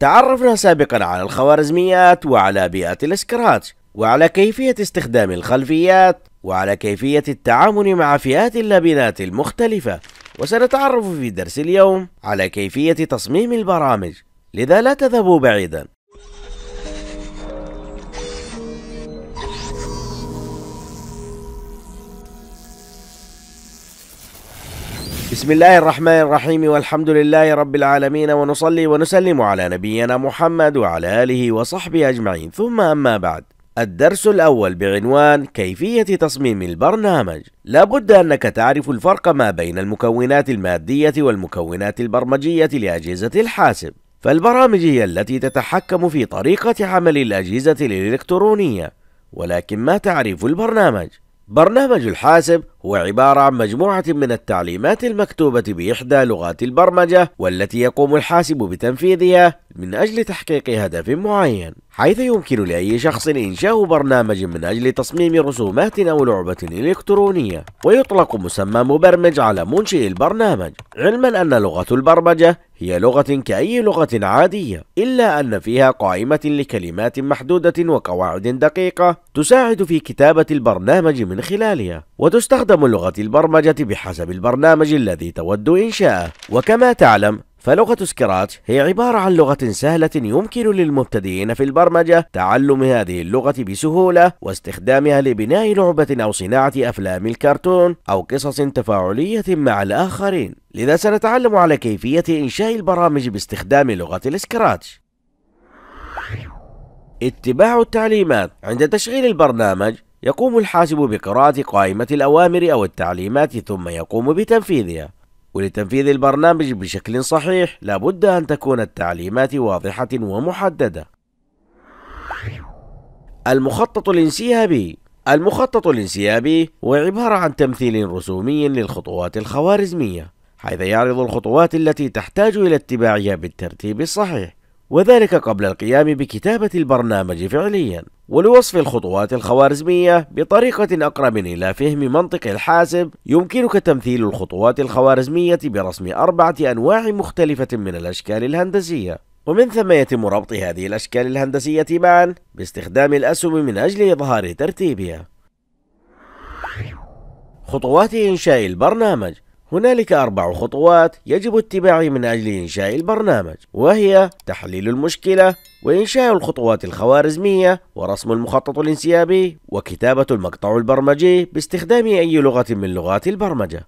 تعرفنا سابقا على الخوارزميات وعلى بيئات الاسكراتش وعلى كيفية استخدام الخلفيات وعلى كيفية التعامل مع فئات اللبنات المختلفة وسنتعرف في درس اليوم على كيفية تصميم البرامج لذا لا تذهبوا بعيدا بسم الله الرحمن الرحيم والحمد لله رب العالمين ونصلي ونسلم على نبينا محمد وعلى آله وصحبه أجمعين ثم أما بعد الدرس الأول بعنوان كيفية تصميم البرنامج لابد أنك تعرف الفرق ما بين المكونات المادية والمكونات البرمجية لأجهزة الحاسب فالبرامج هي التي تتحكم في طريقة عمل الأجهزة الإلكترونية ولكن ما تعريف البرنامج؟ برنامج الحاسب هو عبارة عن مجموعة من التعليمات المكتوبة بإحدى لغات البرمجة والتي يقوم الحاسب بتنفيذها من أجل تحقيق هدف معين حيث يمكن لأي شخص إنشاء برنامج من أجل تصميم رسومات أو لعبة إلكترونية ويطلق مسمى مبرمج على منشئ البرنامج علما أن لغة البرمجة هي لغة كأي لغة عادية إلا أن فيها قائمة لكلمات محدودة وقواعد دقيقة تساعد في كتابة البرنامج من خلالها وتستخدم قسم لغة البرمجة بحسب البرنامج الذي تود إنشاءه وكما تعلم فلغة سكراتش هي عبارة عن لغة سهلة يمكن للمبتدئين في البرمجة تعلم هذه اللغة بسهولة واستخدامها لبناء لعبة أو صناعة أفلام الكرتون أو قصص تفاعلية مع الآخرين لذا سنتعلم على كيفية إنشاء البرامج باستخدام لغة السكراتش اتباع التعليمات عند تشغيل البرنامج يقوم الحاسب بقراءة قائمة الأوامر أو التعليمات ثم يقوم بتنفيذها ولتنفيذ البرنامج بشكل صحيح لابد أن تكون التعليمات واضحة ومحددة المخطط الانسيابي المخطط الانسيابي هو عبارة عن تمثيل رسومي للخطوات الخوارزمية حيث يعرض الخطوات التي تحتاج إلى اتباعها بالترتيب الصحيح وذلك قبل القيام بكتابة البرنامج فعليا ولوصف الخطوات الخوارزمية بطريقة أقرب إلى فهم منطق الحاسب يمكنك تمثيل الخطوات الخوارزمية برسم أربعة أنواع مختلفة من الأشكال الهندسية ومن ثم يتم ربط هذه الأشكال الهندسية معا باستخدام الأسهم من أجل إظهار ترتيبها خطوات إنشاء البرنامج هنالك أربع خطوات يجب اتباعها من أجل إنشاء البرنامج وهي تحليل المشكلة وإنشاء الخطوات الخوارزمية ورسم المخطط الانسيابي وكتابة المقطع البرمجي باستخدام أي لغة من لغات البرمجة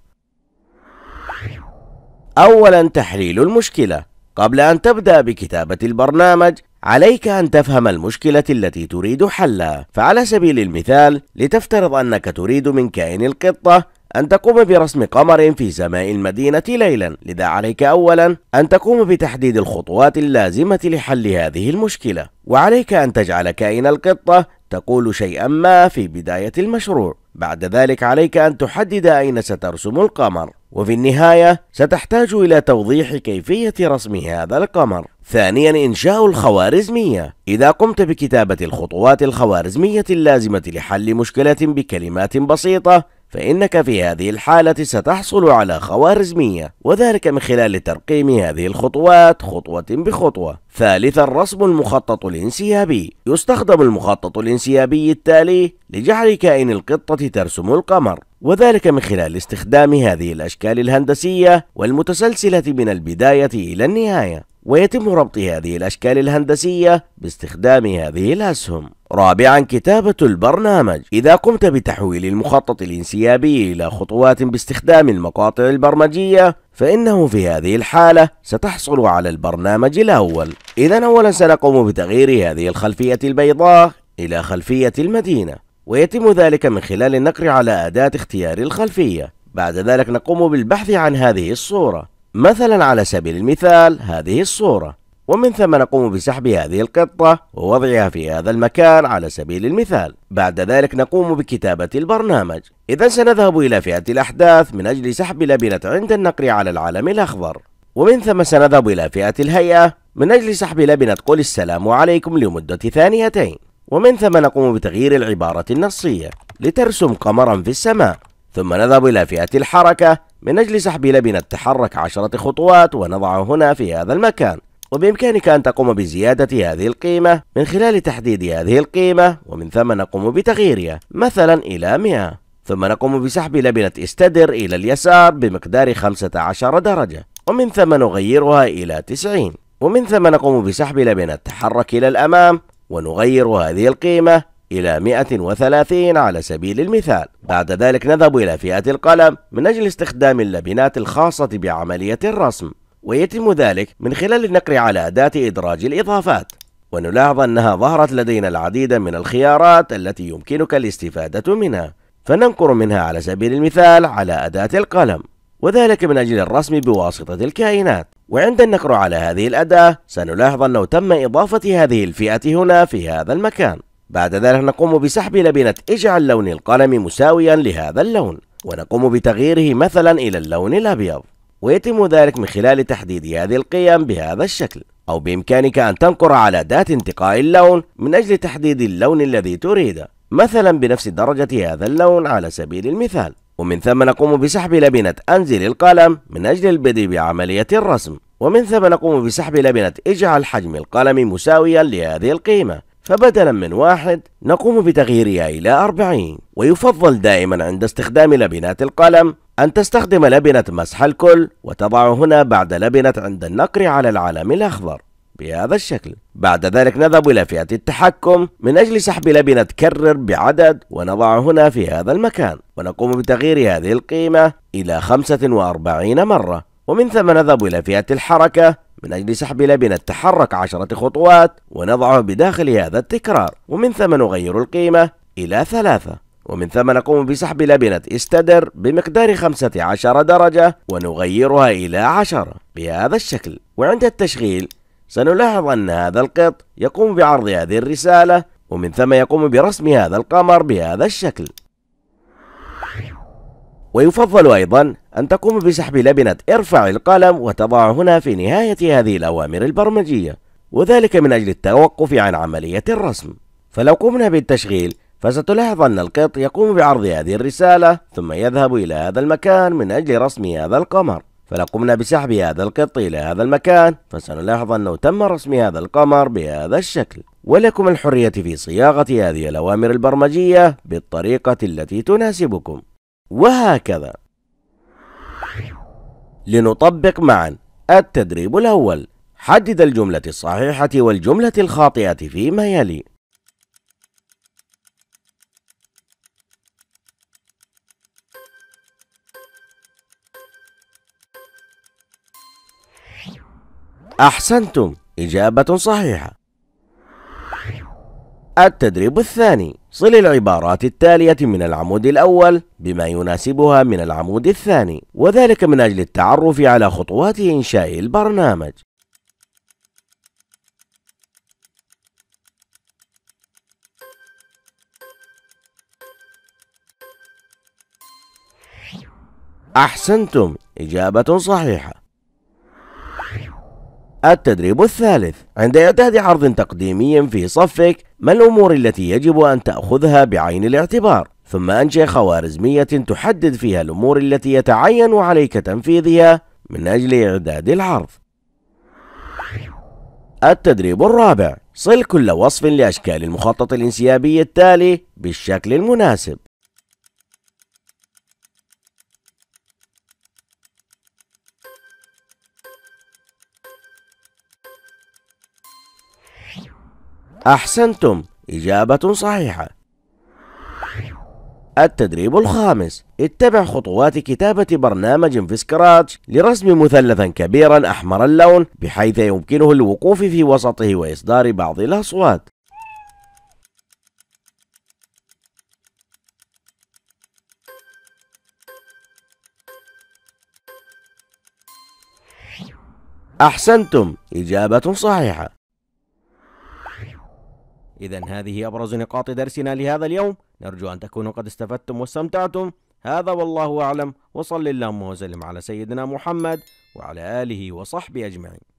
أولا تحليل المشكلة قبل أن تبدأ بكتابة البرنامج عليك أن تفهم المشكلة التي تريد حلها فعلى سبيل المثال لتفترض أنك تريد من كائن القطة أن تقوم برسم قمر في سماء المدينة ليلا لذا عليك أولا أن تقوم بتحديد الخطوات اللازمة لحل هذه المشكلة وعليك أن تجعل كائن القطة تقول شيئا ما في بداية المشروع بعد ذلك عليك أن تحدد أين سترسم القمر وفي النهاية ستحتاج إلى توضيح كيفية رسم هذا القمر ثانيا إنشاء الخوارزمية إذا قمت بكتابة الخطوات الخوارزمية اللازمة لحل مشكلة بكلمات بسيطة فإنك في هذه الحالة ستحصل على خوارزمية وذلك من خلال ترقيم هذه الخطوات خطوة بخطوة ثالثا رسم المخطط الانسيابي يستخدم المخطط الانسيابي التالي لجعل كائن القطة ترسم القمر وذلك من خلال استخدام هذه الأشكال الهندسية والمتسلسلة من البداية إلى النهاية ويتم ربط هذه الأشكال الهندسية باستخدام هذه الأسهم رابعا كتابة البرنامج إذا قمت بتحويل المخطط الانسيابي إلى خطوات باستخدام المقاطع البرمجية فإنه في هذه الحالة ستحصل على البرنامج الأول إذا أولا سنقوم بتغيير هذه الخلفية البيضاء إلى خلفية المدينة ويتم ذلك من خلال النقر على أداة اختيار الخلفية بعد ذلك نقوم بالبحث عن هذه الصورة مثلا على سبيل المثال هذه الصورة ومن ثم نقوم بسحب هذه القطة ووضعها في هذا المكان على سبيل المثال بعد ذلك نقوم بكتابة البرنامج إذا سنذهب إلى فئة الأحداث من أجل سحب لبنة عند النقر على العلم الأخضر ومن ثم سنذهب إلى فئة الهيئة من أجل سحب لبنة قل السلام عليكم لمدة ثانيتين ومن ثم نقوم بتغيير العبارة النصية لترسم قمرا في السماء ثم نذهب إلى فئة الحركة من أجل سحب لبن التحرك عشرة خطوات ونضعه هنا في هذا المكان وبإمكانك أن تقوم بزيادة هذه القيمة من خلال تحديد هذه القيمة ومن ثم نقوم بتغييرها مثلا إلى 100 ثم نقوم بسحب لبنة استدر إلى اليسار بمقدار 15 درجة ومن ثم نغيرها إلى 90 ومن ثم نقوم بسحب لبنة تحرك إلى الأمام ونغير هذه القيمة إلى 130 على سبيل المثال بعد ذلك نذهب إلى فئة القلم من أجل استخدام اللبنات الخاصة بعملية الرسم ويتم ذلك من خلال النقر على أداة إدراج الإضافات ونلاحظ أنها ظهرت لدينا العديد من الخيارات التي يمكنك الاستفادة منها فننقر منها على سبيل المثال على أداة القلم وذلك من أجل الرسم بواسطة الكائنات وعند النقر على هذه الأداة سنلاحظ أنه تم إضافة هذه الفئة هنا في هذا المكان بعد ذلك نقوم بسحب لبنة اجعل لون القلم مساويا لهذا اللون ونقوم بتغييره مثلا إلى اللون الأبيض ويتم ذلك من خلال تحديد هذه القيم بهذا الشكل أو بإمكانك أن تنقر على دات انتقاء اللون من أجل تحديد اللون الذي تريده مثلا بنفس درجة هذا اللون على سبيل المثال ومن ثم نقوم بسحب لبنة أنزل القلم من أجل البدء بعملية الرسم ومن ثم نقوم بسحب لبنة اجعل حجم القلم مساويا لهذه القيمة فبدلا من واحد نقوم بتغييرها إلى أربعين ويفضل دائما عند استخدام لبنات القلم أن تستخدم لبنة مسح الكل وتضع هنا بعد لبنة عند النقر على العلم الأخضر بهذا الشكل بعد ذلك نذهب إلى فئة التحكم من أجل سحب لبنة كرر بعدد ونضع هنا في هذا المكان ونقوم بتغيير هذه القيمة إلى 45 مرة ومن ثم نذهب إلى فئة الحركة من أجل سحب لبنة تحرك عشرة خطوات ونضعه بداخل هذا التكرار ومن ثم نغير القيمة إلى ثلاثة ومن ثم نقوم بسحب لبنة استدر بمقدار 15 درجة ونغيرها إلى 10 بهذا الشكل وعند التشغيل سنلاحظ أن هذا القط يقوم بعرض هذه الرسالة ومن ثم يقوم برسم هذا القمر بهذا الشكل ويفضل أيضا أن تقوم بسحب لبنة ارفع القلم وتضع هنا في نهاية هذه الأوامر البرمجية وذلك من أجل التوقف عن عملية الرسم فلو قمنا بالتشغيل فستلاحظ أن القط يقوم بعرض هذه الرسالة ثم يذهب إلى هذا المكان من أجل رسم هذا القمر فلو قمنا بسحب هذا القط إلى هذا المكان فسنلاحظ أنه تم رسم هذا القمر بهذا الشكل ولكم الحرية في صياغة هذه الأوامر البرمجية بالطريقة التي تناسبكم وهكذا لنطبق معا التدريب الأول حدد الجملة الصحيحة والجملة الخاطئة فيما يلي أحسنتم إجابة صحيحة التدريب الثاني صل العبارات التالية من العمود الأول بما يناسبها من العمود الثاني وذلك من أجل التعرف على خطوات إنشاء البرنامج أحسنتم إجابة صحيحة التدريب الثالث عند إعداد عرض تقديمي في صفك ما الأمور التي يجب أن تأخذها بعين الاعتبار؟ ثم أنشئ خوارزمية تحدد فيها الأمور التي يتعين عليك تنفيذها من أجل إعداد العرض التدريب الرابع صل كل وصف لأشكال المخطط الانسيابي التالي بالشكل المناسب أحسنتم إجابة صحيحة التدريب الخامس اتبع خطوات كتابة برنامج في سكراتش لرسم مثلثا كبيرا أحمر اللون بحيث يمكنه الوقوف في وسطه وإصدار بعض الأصوات أحسنتم إجابة صحيحة إذا هذه أبرز نقاط درسنا لهذا اليوم نرجو أن تكونوا قد استفدتم واستمتعتم هذا والله أعلم وصل اللهم وسلم على سيدنا محمد وعلى آله وصحبه أجمعين